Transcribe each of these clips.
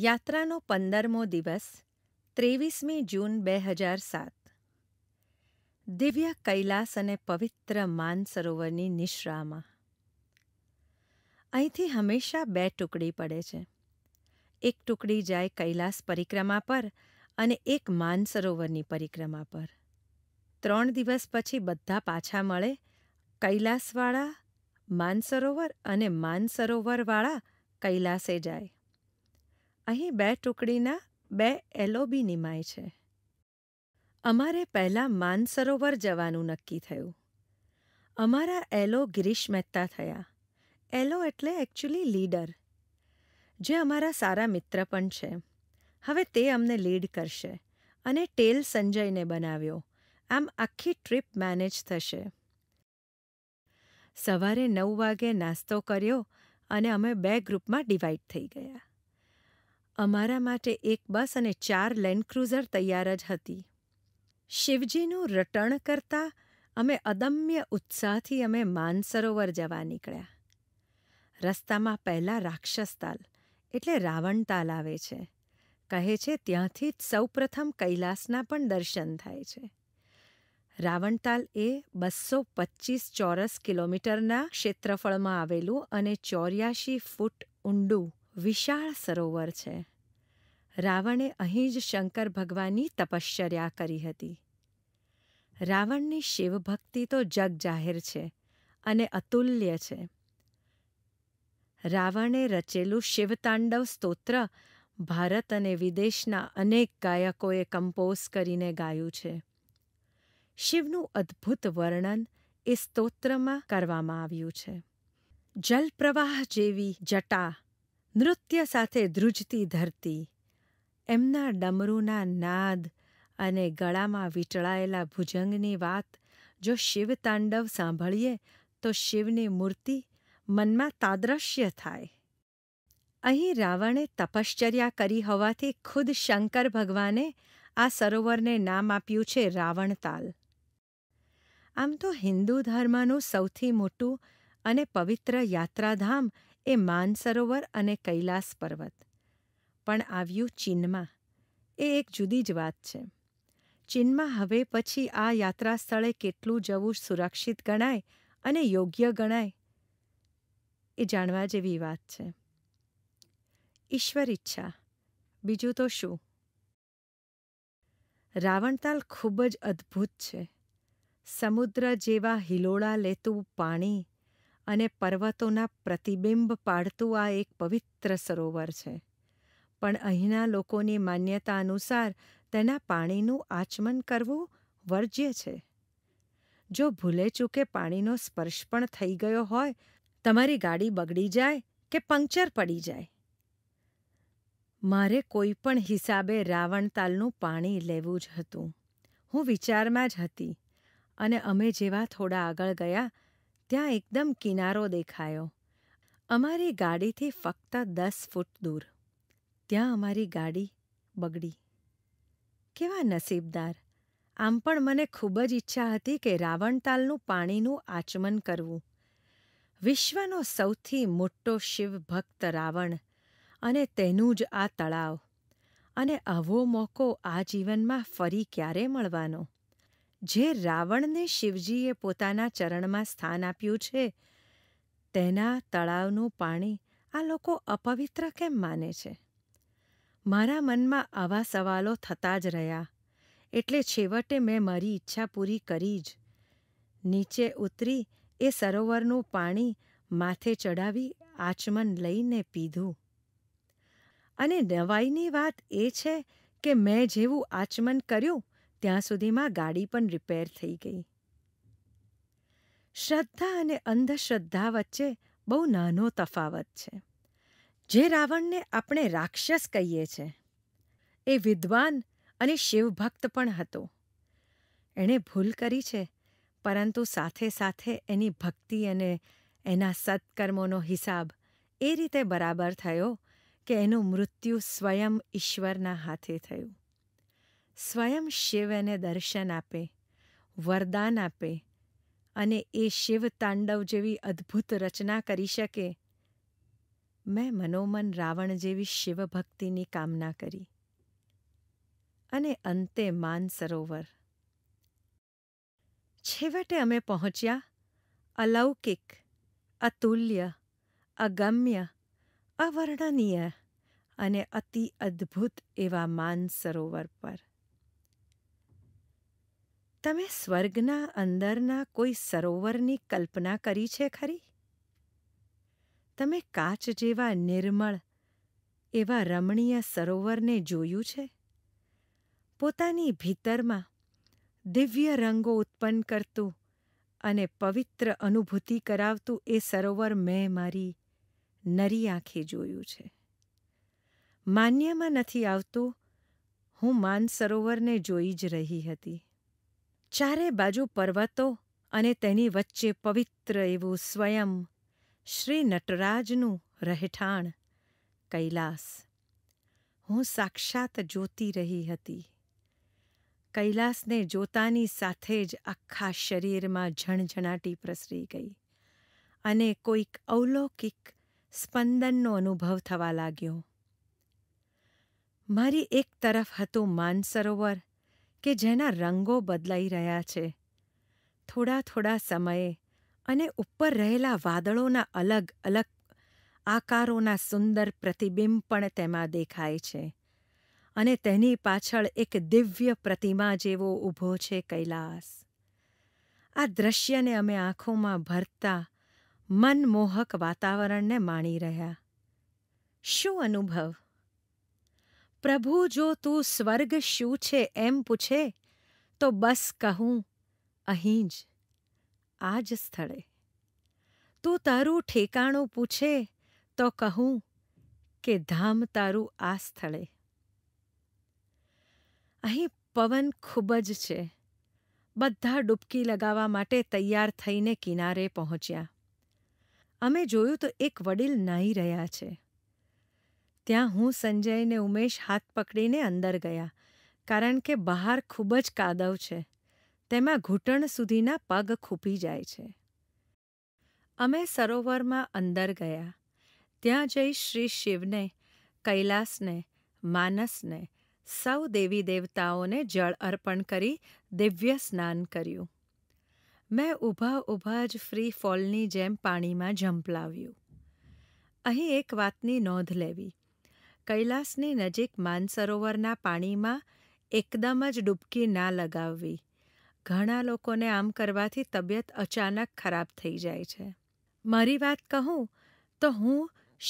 યાત્રાનો પંદરમો દિવસ ત્રેવીસમી જૂન બે હજાર સાત દિવ્ય કૈલાસ અને પવિત્ર માનસરોવરની નિશ્રામાં અહીંથી હંમેશા બે ટુકડી પડે છે એક ટુકડી જાય કૈલાસ પરિક્રમા પર અને એક માનસરોવરની પરિક્રમા પર ત્રણ દિવસ પછી બધા પાછા મળે કૈલાસવાળા માનસરોવર અને માનસરોવરવાળા કૈલાસે જાય અહીં બે ટુકડીના બે એલઓબી નિમાય છે અમારે પહેલાં માનસરોવર જવાનું નક્કી થયું અમારા એલો ગિરીશ મહેતા થયા એલો એટલે એકચ્યુઅલી લીડર જે અમારા સારા મિત્ર પણ છે હવે તે અમને લીડ કરશે અને ટેલ સંજયને બનાવ્યો આમ આખી ટ્રીપ મેનેજ થશે સવારે નવ વાગે નાસ્તો કર્યો અને અમે બે ગ્રુપમાં ડિવાઈડ થઈ ગયા અમારા માટે એક બસ અને ચાર લેન્ડ ક્રૂઝર તૈયાર જ હતી શિવજીનું રટણ કરતા અમે અદમ્ય ઉત્સાહથી અમે માનસરોવર જવા નીકળ્યા રસ્તામાં પહેલાં રાક્ષસતાલ એટલે રાવણતાલ આવે છે કહે છે ત્યાંથી જ સૌપ્રથમ કૈલાસના પણ દર્શન થાય છે રાવણતાલ એ બસો પચીસ ચોરસ કિલોમીટરના ક્ષેત્રફળમાં આવેલું અને ચોર્યાશી ફૂટ ઊંડું વિશાળ સરોવર છે રાવણે અહીં જ શંકર ભગવાનની તપશ્ચર્યા કરી હતી રાવણની શિવભક્તિ તો જગજાહેર છે અને અતુલ્ય છે રાવણે રચેલું શિવતાંડવ સ્તોત્ર ભારત અને વિદેશના અનેક ગાયકોએ કમ્પોઝ કરીને ગાયું છે શિવનું અદ્ભુત વર્ણન એ સ્તોત્રમાં કરવામાં આવ્યું છે જલપ્રવાહ જેવી જટા નૃત્ય સાથે ધ્રુજતી ધરતી એમના ડમરૂના નાદ અને ગળામાં વીંટળાયેલા ભુજંગની વાત જો શિવ તાંડવ સાંભળીએ તો શિવની મૂર્તિ મનમાં તાદ્રશ્ય થાય અહીં રાવણે તપશ્ચર્યા કરી હોવાથી ખુદ શંકર ભગવાને આ સરોવરને નામ આપ્યું છે રાવણતાલ આમ તો હિન્દુ ધર્મનું સૌથી મોટું અને પવિત્ર યાત્રાધામ એ માનસરોવર અને કૈલાસ પર્વત પણ આવ્યું ચીનમાં એ એક જુદી જ વાત છે ચીનમાં હવે પછી આ યાત્રા સ્થળે કેટલું જવું સુરક્ષિત ગણાય અને યોગ્ય ગણાય એ જાણવા જેવી વાત છે ઈશ્વર ઈચ્છા બીજું તો શું રાવણતાલ ખૂબ જ અદ્ભુત છે સમુદ્ર જેવા હિલોળા લેતું પાણી અને પર્વતોના પ્રતિબિંબ પાડતું આ એક પવિત્ર સરોવર છે પણ અહીંના લોકોની માન્યતા અનુસાર તેના પાણીનું આચમન કરવું વર્જ્ય છે જો ભૂલે ચૂકે પાણીનો સ્પર્શ પણ થઈ ગયો હોય તમારી ગાડી બગડી જાય કે પંક્ચર પડી જાય મારે કોઈ પણ હિસાબે રાવણતાલનું પાણી લેવું જ હતું હું વિચારમાં જ હતી અને અમે જેવા થોડા આગળ ગયા ત્યાં એકદમ કિનારો દેખાયો અમારી ગાડીથી ફક્ત દસ ફૂટ દૂર ત્યાં અમારી ગાડી બગડી કેવા નસીબદાર આમ પણ મને ખૂબ જ ઈચ્છા હતી કે રાવણતાલનું પાણીનું આચમન કરવું વિશ્વનો સૌથી મોટો શિવ ભક્ત રાવણ અને તેનું જ આ તળાવ અને આવો મોકો આ જીવનમાં ફરી ક્યારે મળવાનો જે રાવણને શિવજીએ પોતાના ચરણમાં સ્થાન આપ્યું છે તેના તળાવનું પાણી આ લોકો અપવિત્ર કેમ માને છે મારા મનમાં આવા સવાલો થતા જ રહ્યા એટલે છેવટે મેં મારી ઈચ્છા પૂરી કરી જ નીચે ઉતરી એ સરોવરનું પાણી માથે ચડાવી આચમન લઈને પીધું અને નવાઈની વાત એ છે કે મેં જેવું આચમન કર્યું ત્યાં સુધીમાં ગાડી પણ રિપેર થઈ ગઈ શ્રદ્ધા અને અંધશ્રદ્ધા વચ્ચે બહુ નાનો તફાવત છે જે રાવણને આપણે રાક્ષસ કહીએ છે એ વિદ્વાન અને શિવભક્ત પણ હતો એણે ભૂલ કરી છે પરંતુ સાથે સાથે એની ભક્તિ અને એના સત્કર્મોનો હિસાબ એ રીતે બરાબર થયો કે એનું મૃત્યુ સ્વયં ઈશ્વરના હાથે થયું સ્વયં શિવ એને દર્શન આપે વરદાન આપે અને એ શિવ તાંડવ જેવી અદ્ભુત રચના કરી શકે મેં મનોમન રાવણ જેવી શિવભક્તિની કામના કરી અને અંતે માનસરોવર છેવટે અમે પહોંચ્યા અલૌકિક અતુલ્ય અગમ્ય અવર્ણનીય અને અતિ અદ્ભુત એવા માનસરોવર પર તમે સ્વર્ગના અંદરના કોઈ સરોવરની કલ્પના કરી છે ખરી તમે કાચ જેવા નિર્મળ એવા રમણીય સરોવરને જોયું છે પોતાની ભીતરમાં દિવ્ય રંગો ઉત્પન્ન કરતું અને પવિત્ર અનુભૂતિ કરાવતું એ સરોવર મેં મારી નરી આંખે જોયું છે માન્યમાં નથી આવતું હું માનસરોવરને જોઈ જ રહી હતી ચારે બાજુ પર્વતો અને તેની વચ્ચે પવિત્ર એવું સ્વયં શ્રી નટરાજનું રહેઠાણ કૈલાસ હું સાક્ષાત જોતી રહી હતી કૈલાસને જોતાની સાથે જ આખા શરીરમાં ઝણઝણાટી પ્રસરી ગઈ અને કોઈક અવલૌકિક સ્પંદનનો અનુભવ થવા લાગ્યો મારી એક તરફ હતું માનસરોવર કે જેના રંગો બદલાઈ રહ્યા છે થોડા થોડા સમયે અને ઉપર રહેલા વાદળોના અલગ અલગ આકારોના સુંદર પ્રતિબિંબ પણ તેમાં દેખાય છે અને તેની પાછળ એક દિવ્ય પ્રતિમા જેવો ઊભો છે કૈલાસ આ દ્રશ્યને અમે આંખોમાં ભરતા મનમોહક વાતાવરણને માણી રહ્યા શું અનુભવ પ્રભુ જો તું સ્વર્ગ શું છે એમ પૂછે તો બસ કહું અહીં જ આ જ સ્થળે તું તારું ઠેકાણું પૂછે તો કહું કે ધામ તારું આ સ્થળે અહીં પવન ખૂબ જ છે બધા ડૂબકી લગાવવા માટે તૈયાર થઈને કિનારે પહોંચ્યા અમે જોયું તો એક વડીલ નાહી રહ્યા છે ત્યાં હું સંજયને ઉમેશ હાથ પકડીને અંદર ગયા કારણ કે બહાર ખૂબ જ કાદવ છે તેમાં ઘૂંટણ સુધીના પગ ખૂપી જાય છે અમે સરોવરમાં અંદર ગયા ત્યાં જઈ શ્રી શિવને કૈલાસને માનસને સૌ દેવી દેવતાઓને જળ અર્પણ કરી દિવ્ય સ્નાન કર્યું મેં ઊભા ઊભા જ ફ્રી ફોલની જેમ પાણીમાં ઝંપલાવ્યું અહીં એક વાતની નોંધ લેવી કૈલાસની નજીક માનસરોવરના પાણીમાં એકદમ જ ડૂબકી ના લગાવવી ઘણા લોકોને આમ કરવાથી તબિયત અચાનક ખરાબ થઈ જાય છે મારી વાત કહું તો હું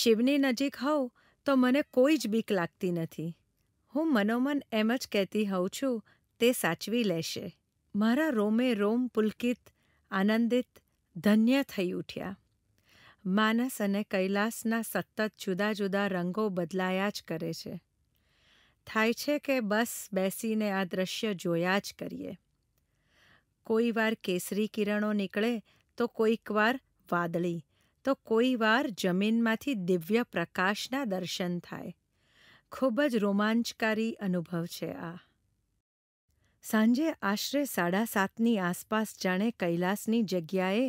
શિવની નજીક હોઉં તો મને કોઈ જ બીક લાગતી નથી હું મનોમન એમ જ કહેતી હોઉં છું તે સાચવી લેશે મારા રોમે રોમ પુલકિત આનંદિત ધન્ય થઈ ઉઠ્યા માનસ અને કૈલાસના સતત જુદા જુદા રંગો બદલાયા જ કરે છે થાય છે કે બસ બેસીને આ દ્રશ્ય જોયા જ કરીએ કોઈ વાર કેસરી કિરણો નીકળે તો કોઈકવાર વાદળી તો કોઈ વાર જમીનમાંથી દિવ્ય પ્રકાશના દર્શન થાય ખૂબ જ રોમાંચકારી અનુભવ છે આ સાંજે આશરે સાડા સાતની આસપાસ જાણે કૈલાસની જગ્યાએ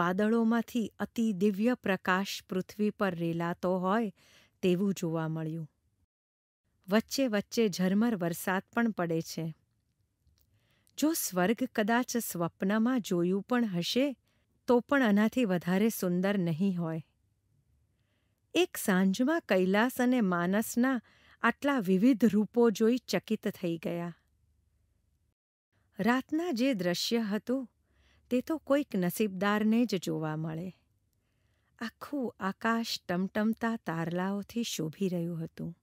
વાદળોમાંથી અતિ દિવ્ય પ્રકાશ પૃથ્વી પર રેલાતો હોય તેવું જોવા મળ્યું વચ્ચે વચ્ચે ઝરમર વરસાદ પણ પડે છે જો સ્વર્ગ કદાચ સ્વપ્નમાં જોયું પણ હશે તો પણ આનાથી વધારે સુંદર નહીં હોય એક સાંજમાં કૈલાસ અને માનસના આટલા વિવિધ રૂપો જોઈ ચકિત થઈ ગયા રાતના જે દ્રશ્ય હતું તે તો કોઈક નસીબદારને જ જોવા મળે આખું આકાશ ટમટમતા તારલાઓથી શોભી રહ્યું હતું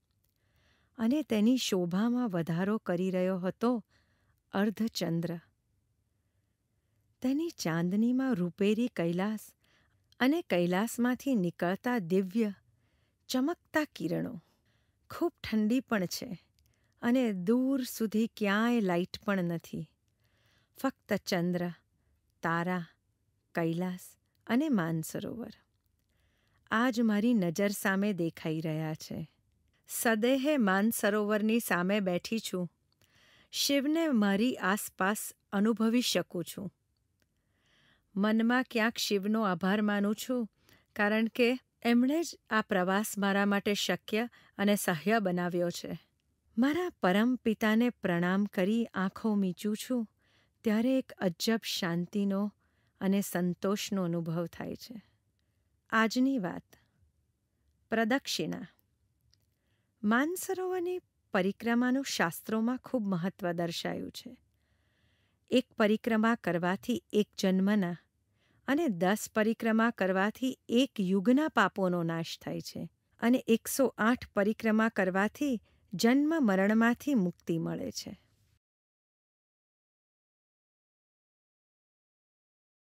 અને તેની શોભામાં વધારો કરી રહ્યો હતો અર્ધચંદ્ર તેની ચાંદનીમાં રૂપેરી કૈલાસ અને કૈલાસમાંથી નીકળતા દિવ્ય ચમકતા કિરણો ખૂબ ઠંડી પણ છે અને દૂર સુધી ક્યાંય લાઇટ પણ નથી ફક્ત ચંદ્ર તારા કૈલાસ અને માનસરોવર આજ મારી નજર સામે દેખાઈ રહ્યા છે સદેહે માનસરોવરની સામે બેઠી છું શિવને મારી આસપાસ અનુભવી શકું છું મનમાં ક્યાંક શિવનો આભાર માનું છું કારણ કે એમણે જ આ પ્રવાસ મારા માટે શક્ય અને સહ્ય બનાવ્યો છે મારા પરમ પિતાને પ્રણામ કરી આંખો મીચું છું ત્યારે એક અજબ શાંતિનો અને સંતોષનો અનુભવ થાય છે આજની વાત પ્રદક્ષિણા માનસરોવરની પરિક્રમાનું શાસ્ત્રોમાં ખૂબ મહત્ત્વ દર્શાયું છે એક પરિક્રમા કરવાથી એક જન્મના અને દસ પરિક્રમા કરવાથી એક યુગના પાપોનો નાશ થાય છે અને એકસો આઠ પરિક્રમા કરવાથી જન્મ મરણમાંથી મુક્તિ મળે છે